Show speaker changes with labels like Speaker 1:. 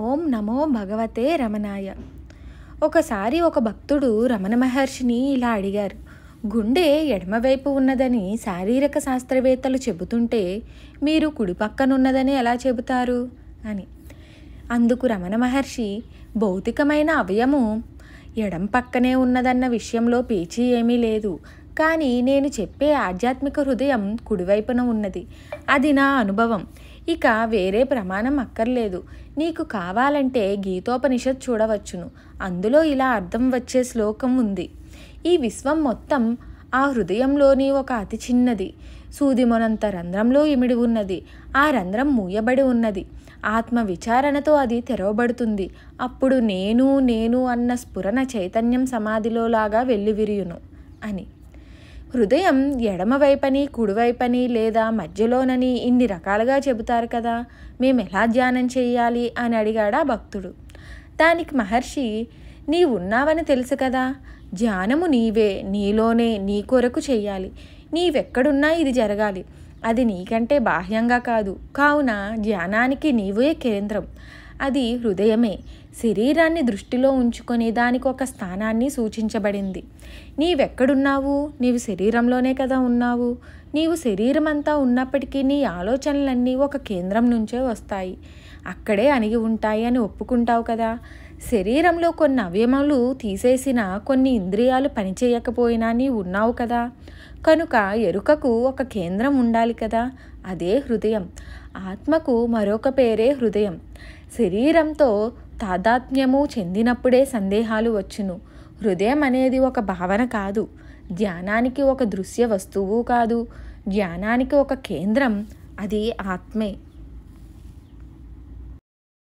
Speaker 1: ఓం నమో భగవతే రమణాయ ఒకసారి ఒక భక్తుడు రమణ మహర్షిని ఇలా అడిగారు గుండె ఎడమవైపు ఉన్నదని శారీరక శాస్త్రవేత్తలు చెబుతుంటే మీరు కుడి పక్కనున్నదని ఎలా చెబుతారు అని అందుకు రమణ మహర్షి భౌతికమైన అవయము ఎడం పక్కనే ఉన్నదన్న విషయంలో పేచీ ఏమీ లేదు కానీ నేను చెప్పే ఆధ్యాత్మిక హృదయం కుడివైపున ఉన్నది అది నా అనుభవం ఇక వేరే ప్రమాణం అక్కర్లేదు నీకు కావాలంటే గీతోపనిషత్ చూడవచ్చును అందులో ఇలా అర్థం వచ్చే శ్లోకం ఉంది ఈ విశ్వం మొత్తం ఆ హృదయంలోని ఒక అతి చిన్నది సూదిమొనంత రంధ్రంలో ఇమిడి ఉన్నది ఆ రంధ్రం మూయబడి ఉన్నది ఆత్మ విచారణతో అది తెరవబడుతుంది అప్పుడు నేను నేను అన్న స్ఫురణ చైతన్యం సమాధిలోలాగా వెళ్ళివిరియును అని హృదయం ఎడమవైపని కుడివైపని లేదా మధ్యలోనని ఇన్ని రకాలుగా చెబుతారు కదా మేము ఎలా ధ్యానం చేయాలి అని అడిగాడా భక్తుడు దానికి మహర్షి నీ ఉన్నావని తెలుసు కదా ధ్యానము నీవే నీలోనే నీ కొరకు చెయ్యాలి నీవెక్కడున్నా ఇది జరగాలి అది నీకంటే బాహ్యంగా కాదు కావున ధ్యానానికి నీవే కేంద్రం అది హృదయమే శరీరాన్ని దృష్టిలో ఉంచుకొని దానికి ఒక స్థానాన్ని సూచించబడింది నీవెక్కడున్నావు నీవు శరీరంలోనే కదా ఉన్నావు నీవు శరీరం అంతా ఉన్నప్పటికీ నీ ఆలోచనలన్నీ ఒక కేంద్రం నుంచే వస్తాయి అక్కడే అణిగి ఉంటాయి అని ఒప్పుకుంటావు కదా శరీరంలో కొన్ని అవయవములు తీసేసిన కొన్ని ఇంద్రియాలు పనిచేయకపోయినా నీ ఉన్నావు కదా కనుక ఎరుకకు ఒక కేంద్రం ఉండాలి కదా అదే హృదయం ఆత్మకు మరొక పేరే హృదయం శరీరంతో తాదాత్మ్యము చెందినప్పుడే సందేహాలు వచ్చును హృదయం అనేది ఒక భావన కాదు ధ్యానానికి ఒక దృశ్య వస్తువు కాదు ధ్యానానికి ఒక కేంద్రం అది ఆత్మే